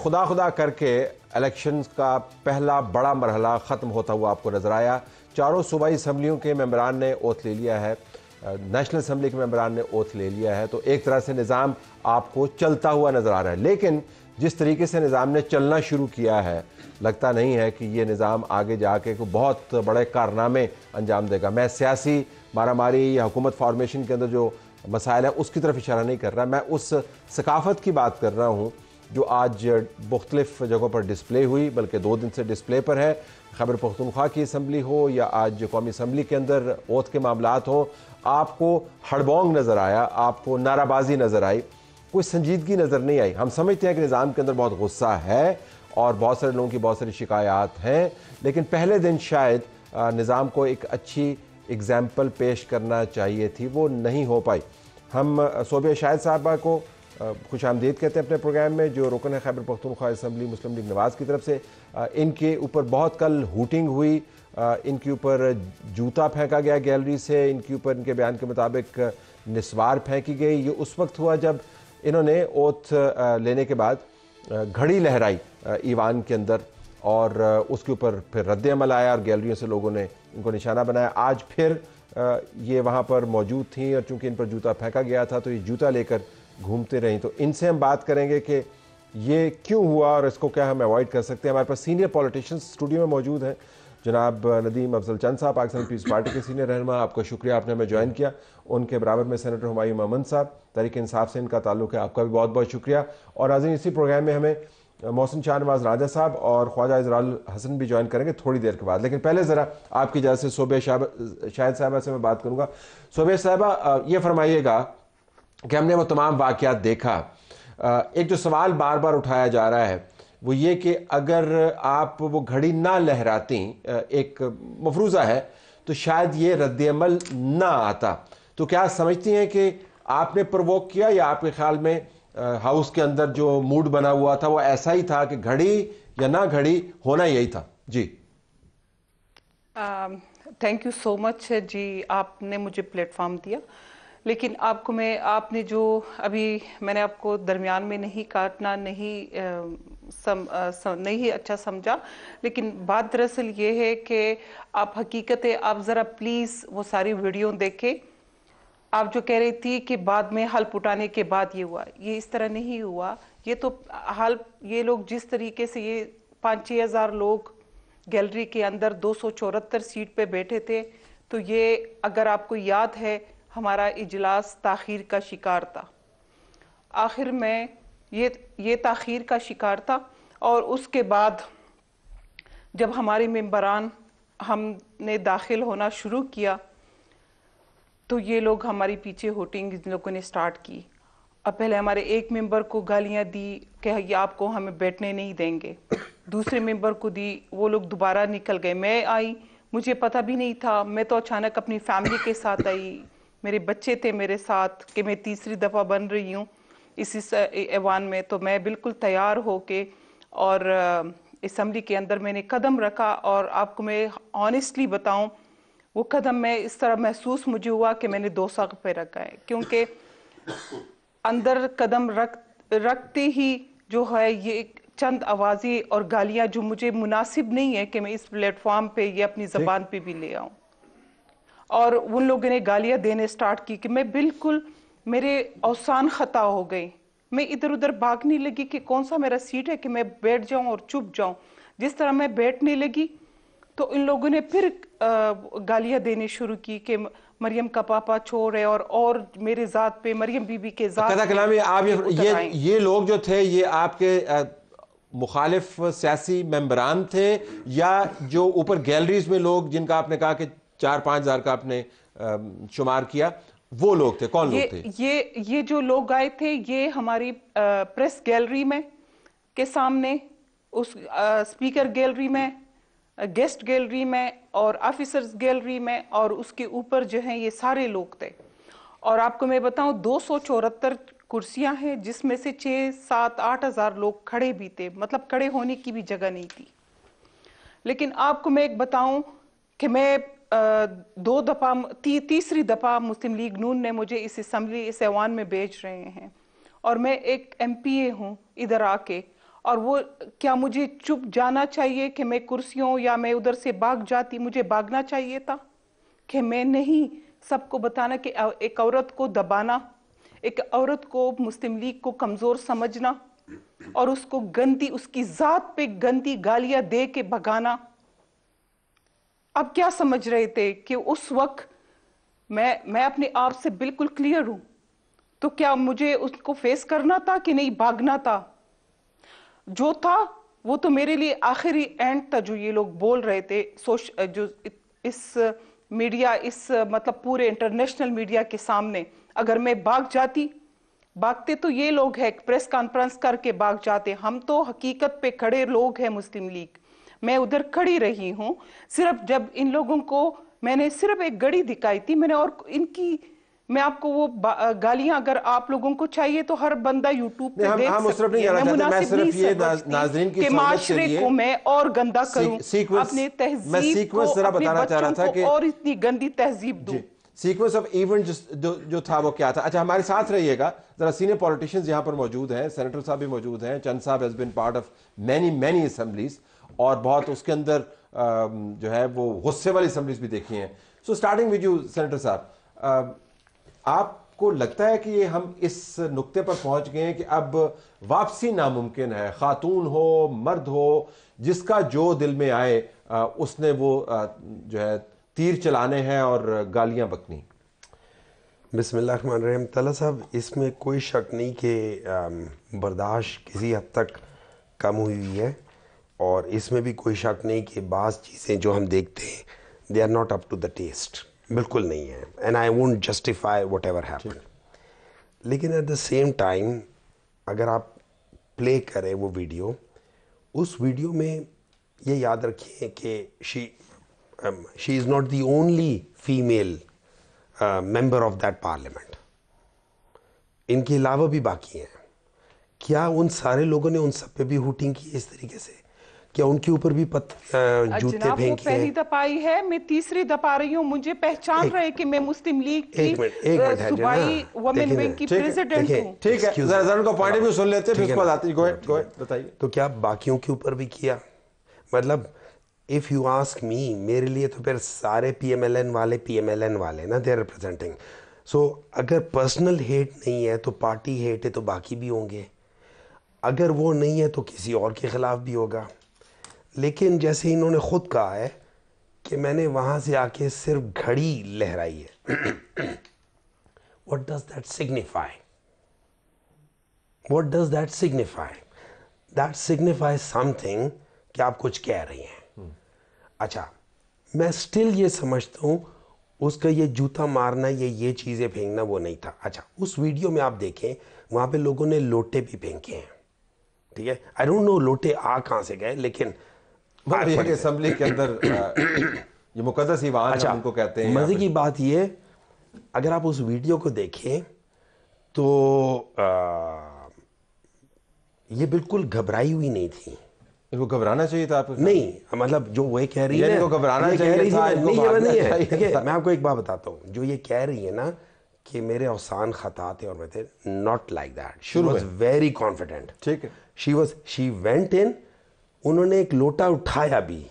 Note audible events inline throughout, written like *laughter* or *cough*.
खुदा खुदा करके इलेक्शन का पहला बड़ा मरहला ख़त्म होता हुआ आपको नज़र आया चारों सूबाई असम्बलियों के मम्बरान ने ओथ ले लिया है नेशनल असम्बली के मम्बरान ने ओथ ले लिया है तो एक तरह से निज़ाम आपको चलता हुआ नज़र आ रहा है लेकिन जिस तरीके से निज़ाम ने चलना शुरू किया है लगता नहीं है कि ये निज़ाम आगे जाके को बहुत बड़े कारनामे अंजाम देगा मैं सियासी मारामारी या हुकूमत फार्मेशन के अंदर जो मसाइल है उसकी तरफ इशारा नहीं कर रहा मैं उस सकाफत की बात कर रहा हूँ जो आज मुख्तलिफ जगहों पर डिस्प्ले हुई बल्कि दो दिन से डिस्प्ले पर है खबर पख्तनख्वा की असम्बली हो या आज कौमी असम्बली के अंदर ओत के मामला हों आपको हड़बोंग नज़र आया आपको नाराबाजी नज़र आई कोई संजीदगी नज़र नहीं आई हम समझते हैं कि निज़ाम के अंदर बहुत गुस्सा है और बहुत सारे लोगों की बहुत सारी शिकायत हैं लेकिन पहले दिन शायद निज़ाम को एक अच्छी एग्ज़ाम्पल पेश करना चाहिए थी वो नहीं हो पाई हम सोबिया शाहिद साहबा को खुश आमदेद कहते हैं अपने प्रोग्राम में जो रुकन खैबर पख्तनख्वा इसम्बली मुस्लिम लीग नवाज़ की तरफ से इनके ऊपर बहुत कल हुटिंग हुई इनके ऊपर जूता फेंका गया गैलरी से इनके ऊपर इनके बयान के मुताबिक निस्वार फेंकी गई ये उस वक्त हुआ जब इन्होंने ओथ लेने के बाद घड़ी लहराई ईवान के अंदर और उसके ऊपर फिर रद्दमल आया और गैलरियों से लोगों ने इनको निशाना बनाया आज फिर ये वहाँ पर मौजूद थी और चूँकि इन पर जूता फेंका गया था तो ये जूता लेकर घूमते रहें तो इनसे हम बात करेंगे कि ये क्यों हुआ और इसको क्या हम अवॉइड कर सकते हैं हमारे पास सीनियर पॉलिटिशन स्टूडियो में मौजूद हैं जनाब नदीम अफजल चंद साहब पाकिस्तान पीस पार्टी के सीनियर रहनमा आपका शुक्रिया आपने हमें ज्वाइन किया उनके बराबर में सेनेटर हमायूं अमन साहब तरीके इंसाफ से इनका ताल्लुक है आपका भी बहुत बहुत शुक्रिया और नाजिन इसी प्रोग्राम में हमें मोहसिन शाहनवाज राजा साहब और ख्वाजा इजराल हसन भी ज्वाइन करेंगे थोड़ी देर के बाद लेकिन पहले ज़रा आपकी इजाज़त से सोबे शाहिद साहबा से मैं बात करूँगा सोबे साहबा ये फरमाइएगा कि हमने वो तमाम वाक़ देखा एक जो सवाल बार बार उठाया जा रहा है वो ये कि अगर आप वो घड़ी ना लहराती एक मफरूज़ा है तो शायद ये रद्दमल ना आता तो क्या समझती हैं कि आपने प्रवोक किया या आपके ख्याल में हाउस के अंदर जो मूड बना हुआ था वो ऐसा ही था कि घड़ी या ना घड़ी होना यही था जी थैंक यू सो मच जी आपने मुझे प्लेटफॉर्म दिया लेकिन आपको मैं आपने जो अभी मैंने आपको दरमियान में नहीं काटना नहीं सम, सम, नहीं अच्छा समझा लेकिन बात दरअसल ये है कि आप हकीकत आप ज़रा प्लीज़ वो सारी वीडियो देखें आप जो कह रही थी कि बाद में हल उठाने के बाद ये हुआ ये इस तरह नहीं हुआ ये तो हाल ये लोग जिस तरीके से ये पाँच छः हज़ार लोग गैलरी के अंदर दो सौ चौहत्तर सीट पर बैठे थे तो ये अगर आपको याद है हमारा इजलास ताखिर का शिकार था आखिर में ये ये ताखिर का शिकार था और उसके बाद जब हमारे मम्बरान हमने दाखिल होना शुरू किया तो ये लोग हमारे पीछे होटिंग इन लोगों ने स्टार्ट की अब पहले हमारे एक मेंबर को गालियाँ दी कि ये आपको हमें बैठने नहीं देंगे दूसरे मेंबर को दी वो लोग दोबारा निकल गए मैं आई मुझे पता भी नहीं था मैं तो अचानक अपनी फैमिली के साथ आई मेरे बच्चे थे मेरे साथ कि मैं तीसरी दफ़ा बन रही हूँ इसी ऐवान में तो मैं बिल्कुल तैयार हो के और इसम्बली के अंदर मैंने कदम रखा और आपको मैं ऑनेस्टली बताऊँ वो कदम मैं इस तरह महसूस मुझे हुआ कि मैंने दो सक पे रखा है क्योंकि अंदर कदम रख रखते ही जो है ये चंद आवाज़ें और गालियाँ जो मुझे मुनासिब नहीं है कि मैं इस प्लेटफॉर्म पे ये अपनी ज़बान पे भी ले आऊँ और उन लोगों ने गालियां देने स्टार्ट की कि मैं बिल्कुल मेरे अवसान ख़ता हो गई मैं इधर उधर भागने लगी कि कौन सा मेरा सीट है कि मैं बैठ जाऊं और चुप जाऊं जिस तरह मैं बैठने लगी तो इन लोगों ने फिर गालियाँ देने शुरू की कि मरियम का पापा छोड़ है और और मेरे ज़ात पे मरियम बीबी के ज़ात कदा आप ये ये, ये लोग जो थे ये आपके आ, मुखालिफ सियासी मेम्बरान थे या जो ऊपर गैलरीज में लोग जिनका आपने कहा कि चार पांच हज़ार का आपने शुमार किया वो लोग थे कौन ये, लोग थे ये ये जो लोग आए थे ये हमारी आ, प्रेस गैलरी में के सामने उस आ, स्पीकर गैलरी में गेस्ट गैलरी में और ऑफिसर्स गैलरी में और उसके ऊपर जो है ये सारे लोग थे और आपको मैं बताऊं दो सौ चौहत्तर कुर्सियां हैं जिसमें से छः सात आठ हज़ार लोग खड़े भी थे मतलब खड़े होने की भी जगह नहीं थी लेकिन आपको मैं एक बताऊं कि मैं दो दफ़ा ती, तीसरी दफ़ा मुस्लिम लीग नून ने मुझे इस असम्बली इस ऐवान में भेज रहे हैं और मैं एक एम पी ए हूँ इधर आके और वो क्या मुझे चुप जाना चाहिए कि मैं कुर्सियों या मैं उधर से भाग जाती मुझे भागना चाहिए था कि मैं नहीं सबको बताना कि एक औरत को दबाना एक औरत को मुस्लिम लीग को कमज़ोर समझना और उसको गंदी उसकी ज़ात पे गंदी गालियाँ दे के भगाना अब क्या समझ रहे थे कि उस वक्त मैं मैं अपने आप से बिल्कुल क्लियर हूं तो क्या मुझे उसको फेस करना था कि नहीं भागना था जो था वो तो मेरे लिए आखिरी एंड था जो ये लोग बोल रहे थे सोश जो इस मीडिया इस मतलब पूरे इंटरनेशनल मीडिया के सामने अगर मैं भाग जाती भागते तो ये लोग हैं प्रेस कॉन्फ्रेंस करके भाग जाते हम तो हकीकत पे खड़े लोग हैं मुस्लिम लीग मैं उधर खड़ी रही हूँ सिर्फ जब इन लोगों को मैंने सिर्फ एक गड़ी दिखाई थी मैंने और इनकी मैं आपको वो गालियां अगर आप लोगों को चाहिए तो हर बंदा यूट्यूब पे देख हम सकते नहीं मैं मुनासिब ये नाजरीन की माशरे को मैं और गंदा करूं अपने मैं सीक्वेंस जरा बताना चाह रहा था कि और इतनी गंदी तहजीब सीक्वेंस ऑफ इवेंट जो जो था वो क्या था अच्छा हमारे साथ रहिएगा जरा सीनियर पॉलिटिशियंस यहाँ पर मौजूद हैं सेनेटर साहब भी मौजूद हैं Chan sahib has been part of many many assemblies और बहुत उसके अंदर जो है वो गुस्से वाली असम्बलीज भी देखी हैं so starting with you senator sahib आपको लगता है कि ये हम इस नुक्ते पर पहुंच गए हैं कि अब वापसी नामुमकिन है खातून हो मर्द हो जिसका जो दिल में आए उसने वो जो है तीर चलाने हैं और गालियां बकनी बिसमीम तला साहब इसमें कोई शक नहीं कि बर्दाश्त किसी हद तक कम हुई है और इसमें भी कोई शक नहीं कि बाज़ चीज़ें जो हम देखते हैं they are not up to the test बिल्कुल नहीं है and I won't justify whatever happen लेकिन एट द सेम टाइम अगर आप प्ले करें वो वीडियो उस वीडियो में ये याद रखिए कि she she is not the only female member of that parliament इनके अलावा भी बाकी हैं क्या उन सारे लोगों ने उन सब पे भी हुटिंग की इस तरीके से क्या उनके ऊपर भी पत, जूते फेंके हैं पहली दफा आई है मैं तीसरी दफा रही हूँ मुझे पहचान रहे कि मैं मुस्लिम लीग की हाँ, सुन लेते तो क्या बाकियों के ऊपर भी किया मतलब इफ़ यू आस्क मी मेरे लिए तो फिर सारे पी एम एल एन वाले पी एम एल एन वाले ना देर रिप्रेजेंटिंग सो अगर पर्सनल हेट नहीं है तो पार्टी हेट है तो बाकी भी होंगे अगर वो नहीं है तो किसी और के ख़िलाफ़ भी होगा लेकिन जैसे इन्होंने खुद कहा है कि मैंने वहां से आके सिर्फ घड़ी लहराई है what does that signify what does that signify that signify something कि आप कुछ कह रही हैं hmm. अच्छा मैं स्टिल ये समझता हूँ उसका ये जूता मारना ये ये चीज़ें फेंकना वो नहीं था अच्छा उस वीडियो में आप देखें वहां पे लोगों ने लोटे भी फेंके हैं ठीक है आई डोंट नो लोटे आ कहां से गए लेकिन असेंबली के अंदर *clears throat* ये मुकदस ईवान अच्छा, उनको कहते हैं मजे की बात ये अगर आप उस वीडियो को देखें तो आ, ये बिल्कुल घबराई हुई नहीं थी इनको घबराना चाहिए था आपको नहीं मतलब जो वो कह रही है घबराना चाहिए था था, नहीं है ठीक है मैं आपको एक बात बताता हूँ जो ये कह रही है ना कि मेरे अवसान खता थे और मैं थे not like that she was very confident ठीक है she was she went in उन्होंने एक लोटा उठाया भी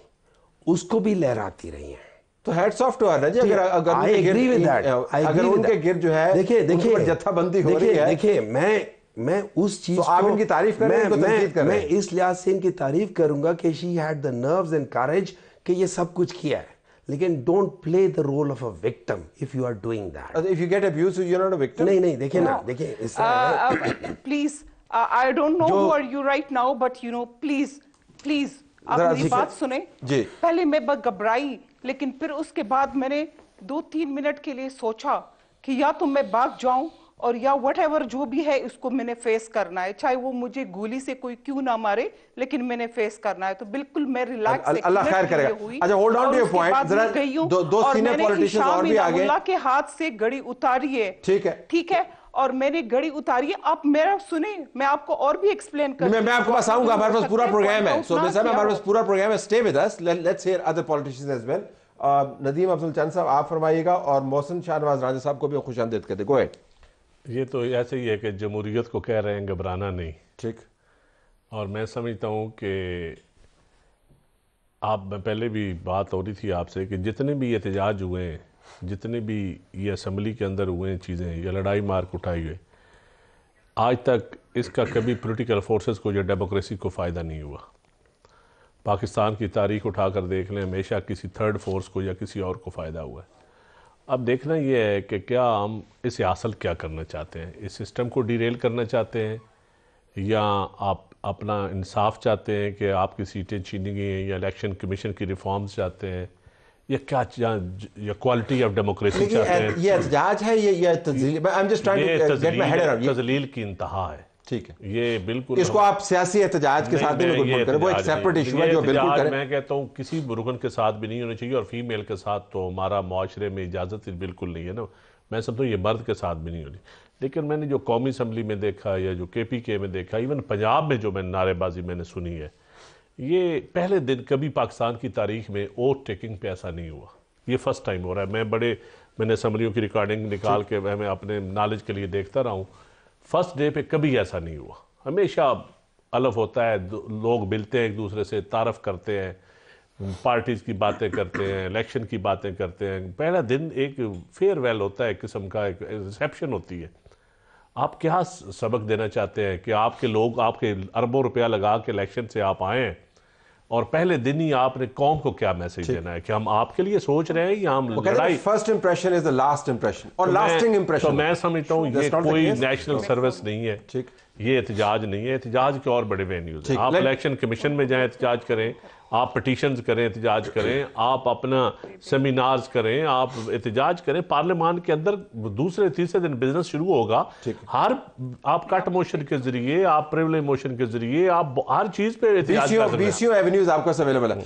उसको भी लहराती रही हैं तो हेड सॉफ्ट टू हर जी अगर अगर आई एग्री विद दैट अगर उनके गिर जो है देखिए देखिए जत्थाबंदी हो रही है देखिए मैं मैं उस चीज तो आप इनकी तारीफ कर मैं, मैं, कर मैं इस लिहाज से इनकी तारीफ करूंगा कि she had the nerves and courage कि ये सब कुछ किया है लेकिन don't play the role of a victim if you are doing that if you get abuse you are not a victim नहीं नहीं देखिए ना देखिए please I don't know who are you right now but you know please please आप मेरी बात सुने जी पहले मैं बस घबराई लेकिन फिर उसके बाद मैंने दो तीन मिनट के लिए सोचा कि या तो मैं भाग जाऊं और या वट जो भी है उसको मैंने फेस करना है चाहे वो मुझे गोली से कोई क्यों ना मारे लेकिन मैंने फेस करना है तो बिल्कुल मैं रिलैक्स अल्लाह खैर करेगा अच्छा होल्ड ऑन टू पॉइंट जरा दो, दो सीनियर पॉलिटिशियंस और भी आ गए के हाथ से घड़ी उतारी है ठीक है ठीक है और मैंने घड़ी उतारी आप मेरा सुने मैं आपको और भी एक्सप्लेन कर मैं, मैं आपके पास आऊंगा हमारे पास पूरा प्रोग्राम है सो साहब हमारे पास पूरा प्रोग्राम है stay with us let's hear other politicians as well Nadeem Abdul Chan sahib आप फरमाइएगा और मोहसिन शाहनवाज राजा साहब को भी खुश आमदेद कर दे गो ये तो ऐसे ही है कि जमहूरियत को कह रहे हैं घबराना नहीं ठीक और मैं समझता हूँ कि आप मैं पहले भी बात हो रही थी आपसे कि जितने भी एहतजाज हुए हैं जितने भी ये असम्बली के अंदर हुए चीज़ें या लड़ाई मार्क उठाई हुए आज तक इसका कभी पोलिटिकल फोर्सेस को या डेमोक्रेसी को फ़ायदा नहीं हुआ पाकिस्तान की तारीख उठा कर देख लें हमेशा किसी थर्ड फोर्स को या किसी और को फ़ायदा हुआ है अब देखना यह है कि क्या हम इसे हासिल क्या करना चाहते हैं इस सिस्टम को डिरेल करना चाहते हैं या आप अपना इंसाफ चाहते हैं कि आपकी सीटें छीनी गई हैं या इलेक्शन कमीशन की रिफॉर्म्स चाहते हैं ये क्या ये क्वालिटी ऑफ डेमोक्रेसी चाहते हैं ये एहतजाज है ये uh, ये तजलील की इंतहा है ठीक है ये बिल्कुल इसको आप सियासी एहतजाज के साथ भी बिल्कुल तो करें वो एक सेपरेट इशू है जो बिल्कुल करें मैं कहता हूँ किसी रुकन के साथ भी नहीं होना चाहिए और फीमेल के साथ तो हमारा माशरे में इजाज़त बिल्कुल नहीं है ना मैं समझता हूँ ये मर्द के साथ भी नहीं होनी लेकिन मैंने जो कौमी असम्बली में देखा या जो के पी के में देखा इवन पंजाब में जो मैंने नारेबाजी मैंने सुनी है ये पहले दिन कभी पाकिस्तान की तारीख में वोट टेकिंग पे ऐसा नहीं हुआ ये फर्स्ट टाइम हो रहा है मैं बड़े मैंने असम्बलियों की रिकॉर्डिंग निकाल के मैं अपने नॉलेज के लिए देखता रहा हूँ फर्स्ट डे पे कभी ऐसा नहीं हुआ हमेशा अलफ होता है लोग मिलते हैं एक दूसरे से तारफ़ करते हैं पार्टीज़ की बातें करते हैं इलेक्शन की बातें करते हैं पहला दिन एक फेयरवेल होता है एक किस्म का एक रिसेप्शन होती है आप क्या सबक देना चाहते हैं कि आपके लोग आपके अरबों रुपया लगा के इलेक्शन से आप आए और पहले दिन ही आपने कौम को क्या मैसेज देना है कि हम आपके लिए सोच रहे हैं या हम लड़ाई first impression is the last impression और लास्टिंग तो इंप्रेशन तो मैं समझता हूँ ये कोई नेशनल सर्विस नहीं है ठीक ये एहतजाज नहीं है एहतजाज के और बड़े वेन्यूज आप इलेक्शन कमीशन में जाए एहतजाज करें आप पटिशन करें एहतजाज करें आप अपना सेमिनार्स करें आप एहतजाज करें पार्लियामान के अंदर दूसरे तीसरे दिन बिजनेस शुरू होगा हर आप कट मोशन के जरिए आप प्रिवलेज मोशन के जरिए आप हर चीज पे एवेन्यूज अवेलेबल है